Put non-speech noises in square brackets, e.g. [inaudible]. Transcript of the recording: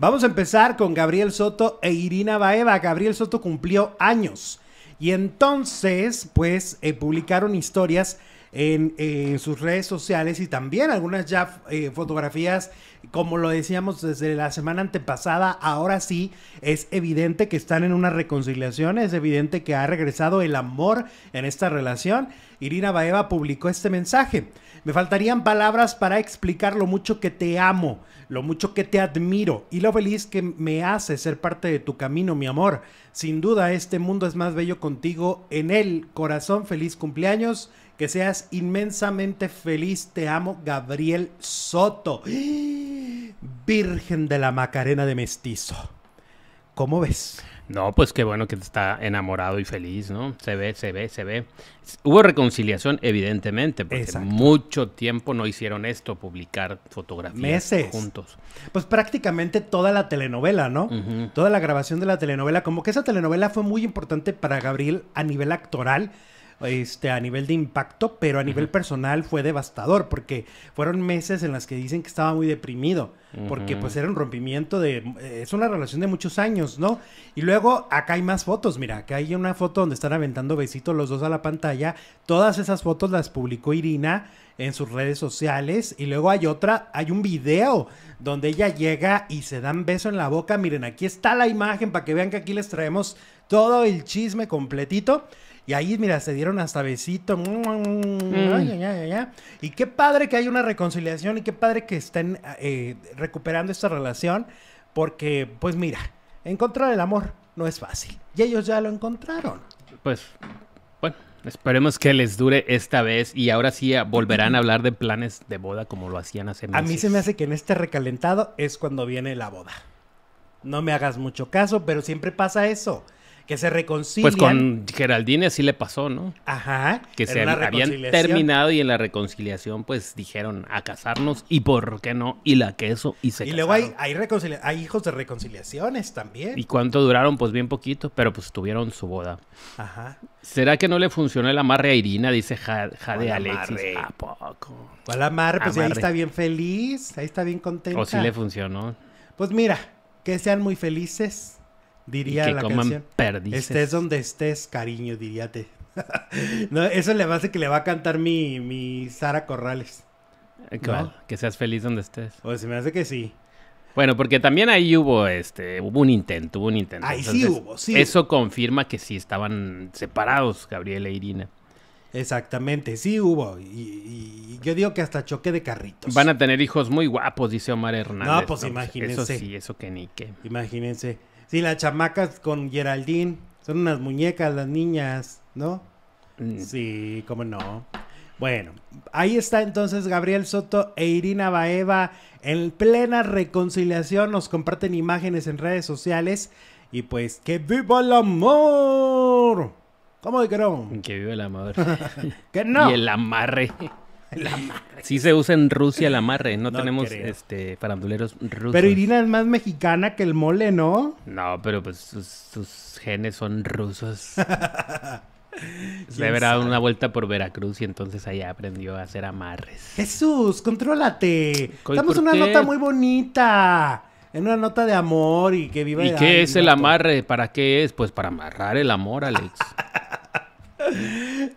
Vamos a empezar con Gabriel Soto e Irina Baeva. Gabriel Soto cumplió años y entonces pues eh, publicaron historias en, eh, sus redes sociales y también algunas ya eh, fotografías como lo decíamos desde la semana antepasada, ahora sí es evidente que están en una reconciliación, es evidente que ha regresado el amor en esta relación. Irina Baeva publicó este mensaje. Me faltarían palabras para explicar lo mucho que te amo, lo mucho que te admiro y lo feliz que me hace ser parte de tu camino, mi amor. Sin duda, este mundo es más bello contigo. En el corazón, feliz cumpleaños. Que seas inmensamente feliz. Te amo, Gabriel Soto. ¡Ah! Virgen de la Macarena de Mestizo. ¿Cómo ves? No, pues qué bueno que está enamorado y feliz, ¿no? Se ve, se ve, se ve. Hubo reconciliación, evidentemente, porque mucho tiempo no hicieron esto, publicar fotografías juntos. Pues prácticamente toda la telenovela, ¿no? Toda la grabación de la telenovela, como que esa telenovela fue muy importante para Gabriel a nivel actoral este, a nivel de impacto, pero a nivel personal fue devastador porque fueron meses en las que dicen que estaba muy deprimido, porque pues era un rompimiento de, es una relación de muchos años, ¿no? Y luego acá hay más fotos, mira, acá hay una foto donde están aventando besitos los dos a la pantalla, todas esas fotos las publicó Irina en sus redes sociales y luego hay otra, hay un video donde ella llega y se dan beso en la boca, miren, aquí está la imagen para que vean que aquí les traemos todo el chisme completito. Y ahí, mira, se dieron hasta besito. Mm, mm, mm, y qué padre que hay una reconciliación y qué padre que estén eh, recuperando esta relación. Porque, pues mira, encontrar el amor no es fácil. Y ellos ya lo encontraron. Pues, bueno. Esperemos que les dure esta vez y ahora sí volverán a hablar de planes de boda como lo hacían hace meses. A mí se me hace que en este recalentado es cuando viene la boda. No me hagas mucho caso, pero siempre pasa eso que se reconcilian. Pues con Geraldine así le pasó, ¿no? Ajá. Que se habían terminado y en la reconciliación pues dijeron a casarnos y por qué no, y la queso y se Y luego hay, hay, hijos de reconciliaciones también. ¿Y cuánto duraron? Pues bien poquito, pero pues tuvieron su boda. Ajá. ¿Será que no le funcionó el amarre a Irina? Dice Jade, Alexis. poco? ¿Cuál amarre? Pues ahí está bien feliz, ahí está bien contenta. O sí le funcionó. Pues mira, que sean muy felices diría que Estés donde estés, cariño, diríate. [laughs] no, eso le va que le va a cantar mi, Sara Corrales. Eh, que seas feliz donde estés. Pues se me hace que sí. Bueno, porque también ahí hubo este, hubo un intento, hubo un intento. Ahí sí hubo, sí. Eso confirma que sí estaban separados Gabriel e Irina. Exactamente, sí hubo. Y, yo digo que hasta choque de carritos. Van a tener hijos muy guapos, dice Omar Hernández. Pues no, pues imagínense. Eso sí, eso que ni Imagínense. Sí, las chamacas con Geraldine. Son unas muñecas las niñas, ¿no? Mm. Sí, cómo no. Bueno, ahí está entonces Gabriel Soto e Irina Baeva en plena reconciliación. Nos comparten imágenes en redes sociales. Y pues, ¡que viva el amor! ¿Cómo dijeron? Que viva el amor. [laughs] que no. Y el amarre. Si [laughs] Sí se usa en Rusia el amarre, no, tenemos este faranduleros rusos. Pero Irina es más mexicana que el mole, ¿no? No, pero pues sus, genes son rusos. Le [laughs] habrá dado una vuelta por Veracruz y entonces ahí aprendió a hacer amarres. Jesús, contrólate. Estamos en una nota muy bonita. En una nota de amor y que viva ¿Y qué es el amarre? ¿Para qué es? Pues para amarrar el amor, Alex. [laughs]